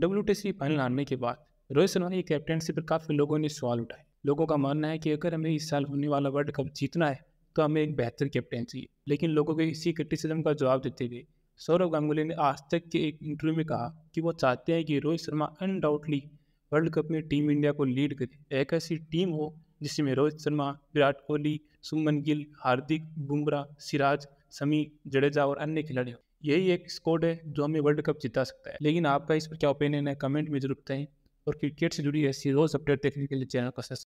W final हारने के बाद रोहित शर्मा की कैप्टनशिप पर काफ़ी लोगों ने सवाल उठाए लोगों का मानना है कि अगर हमें इस साल होने वाला वर्ल्ड कप जीतना है तो हमें एक बेहतर कैप्टन चाहिए लेकिन लोगों के इसी क्रिटिसिज्म का जवाब देते हुए सौरव गांगुली ने आज तक के एक इंटरव्यू में कहा कि वो चाहते हैं कि Rohit Sharma undoubtedly world cup में टीम इंडिया को लीड करे एक ऐसी टीम हो जिसमें रोहित शर्मा विराट कोहली सुमन गिल हार्दिक बुमराह सिराज समी जडेजा और अन्य खिलाड़ी यही एक स्कोड है जो हमें वर्ल्ड कप जिता सकता है लेकिन आपका इस पर क्या ओपिनियन है कमेंट में जरूर बताएं और क्रिकेट से जुड़ी ऐसी रोज अपडेट देखने के लिए चैनल को सब्सक्राइब